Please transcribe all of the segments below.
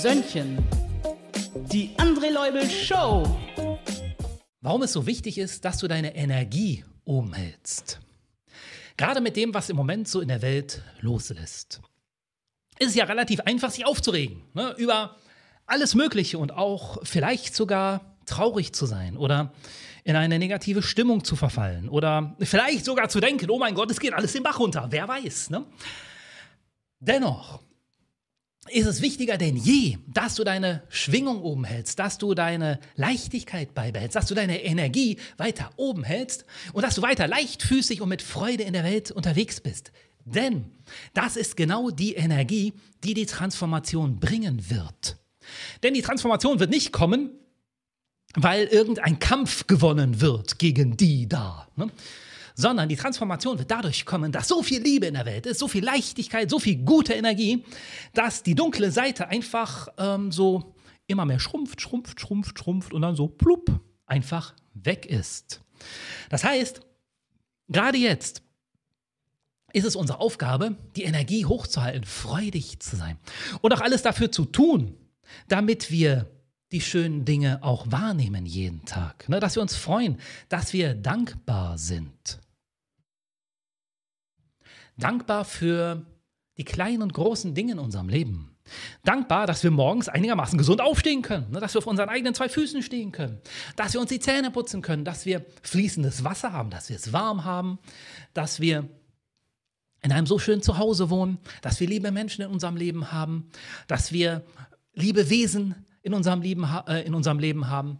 Sönnchen. Die André Leubel Show. Warum es so wichtig ist, dass du deine Energie umhältst. Gerade mit dem, was im Moment so in der Welt los ist. Ist ja relativ einfach, sich aufzuregen. Ne? Über alles Mögliche und auch vielleicht sogar traurig zu sein oder in eine negative Stimmung zu verfallen oder vielleicht sogar zu denken, oh mein Gott, es geht alles den Bach runter, wer weiß. Ne? Dennoch ist es wichtiger denn je, dass du deine Schwingung oben hältst, dass du deine Leichtigkeit beibehältst, dass du deine Energie weiter oben hältst und dass du weiter leichtfüßig und mit Freude in der Welt unterwegs bist. Denn das ist genau die Energie, die die Transformation bringen wird. Denn die Transformation wird nicht kommen, weil irgendein Kampf gewonnen wird gegen die da. Ne? sondern die Transformation wird dadurch kommen, dass so viel Liebe in der Welt ist, so viel Leichtigkeit, so viel gute Energie, dass die dunkle Seite einfach ähm, so immer mehr schrumpft, schrumpft, schrumpft, schrumpft und dann so plupp einfach weg ist. Das heißt, gerade jetzt ist es unsere Aufgabe, die Energie hochzuhalten, freudig zu sein und auch alles dafür zu tun, damit wir die schönen Dinge auch wahrnehmen jeden Tag. Ne? Dass wir uns freuen, dass wir dankbar sind. Dankbar für die kleinen und großen Dinge in unserem Leben. Dankbar, dass wir morgens einigermaßen gesund aufstehen können, ne? dass wir auf unseren eigenen zwei Füßen stehen können, dass wir uns die Zähne putzen können, dass wir fließendes Wasser haben, dass wir es warm haben, dass wir in einem so schönen Zuhause wohnen, dass wir liebe Menschen in unserem Leben haben, dass wir liebe Wesen in unserem Leben, äh, in unserem Leben haben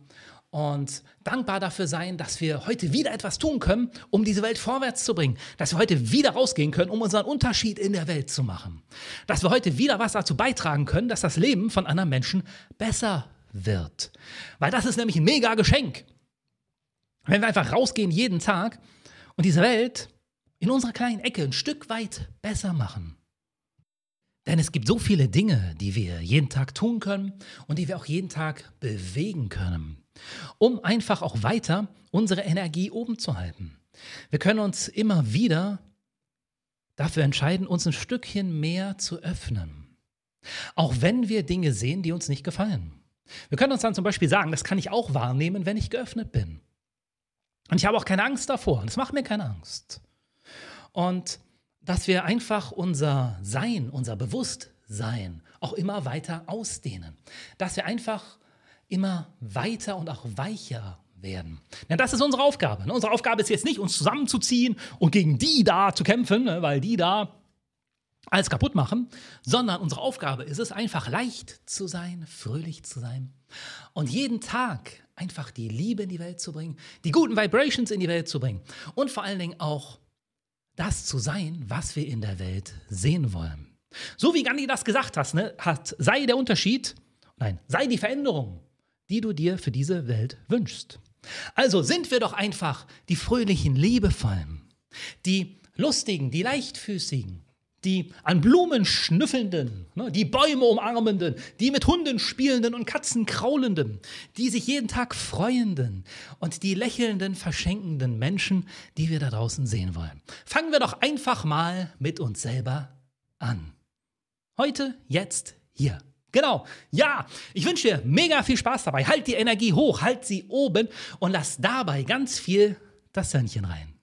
und dankbar dafür sein, dass wir heute wieder etwas tun können, um diese Welt vorwärts zu bringen. Dass wir heute wieder rausgehen können, um unseren Unterschied in der Welt zu machen. Dass wir heute wieder was dazu beitragen können, dass das Leben von anderen Menschen besser wird. Weil das ist nämlich ein mega Geschenk. Wenn wir einfach rausgehen jeden Tag und diese Welt in unserer kleinen Ecke ein Stück weit besser machen. Denn es gibt so viele Dinge, die wir jeden Tag tun können und die wir auch jeden Tag bewegen können, um einfach auch weiter unsere Energie oben zu halten. Wir können uns immer wieder dafür entscheiden, uns ein Stückchen mehr zu öffnen. Auch wenn wir Dinge sehen, die uns nicht gefallen. Wir können uns dann zum Beispiel sagen, das kann ich auch wahrnehmen, wenn ich geöffnet bin. Und ich habe auch keine Angst davor. Das macht mir keine Angst. Und dass wir einfach unser Sein, unser Bewusstsein auch immer weiter ausdehnen. Dass wir einfach immer weiter und auch weicher werden. Ja, das ist unsere Aufgabe. Ne? Unsere Aufgabe ist jetzt nicht, uns zusammenzuziehen und gegen die da zu kämpfen, ne? weil die da alles kaputt machen, sondern unsere Aufgabe ist es, einfach leicht zu sein, fröhlich zu sein und jeden Tag einfach die Liebe in die Welt zu bringen, die guten Vibrations in die Welt zu bringen und vor allen Dingen auch das zu sein, was wir in der Welt sehen wollen. So wie Gandhi das gesagt hat, ne, hat sei der Unterschied, nein, sei die Veränderung, die du dir für diese Welt wünschst. Also sind wir doch einfach die fröhlichen, liebevollen, die lustigen, die leichtfüßigen, die an Blumen schnüffelnden, ne, die Bäume umarmenden, die mit Hunden spielenden und Katzen kraulenden, die sich jeden Tag freuenden und die lächelnden, verschenkenden Menschen, die wir da draußen sehen wollen. Fangen wir doch einfach mal mit uns selber an. Heute, jetzt, hier. Genau, ja, ich wünsche dir mega viel Spaß dabei. Halt die Energie hoch, halt sie oben und lass dabei ganz viel das Sönnchen rein.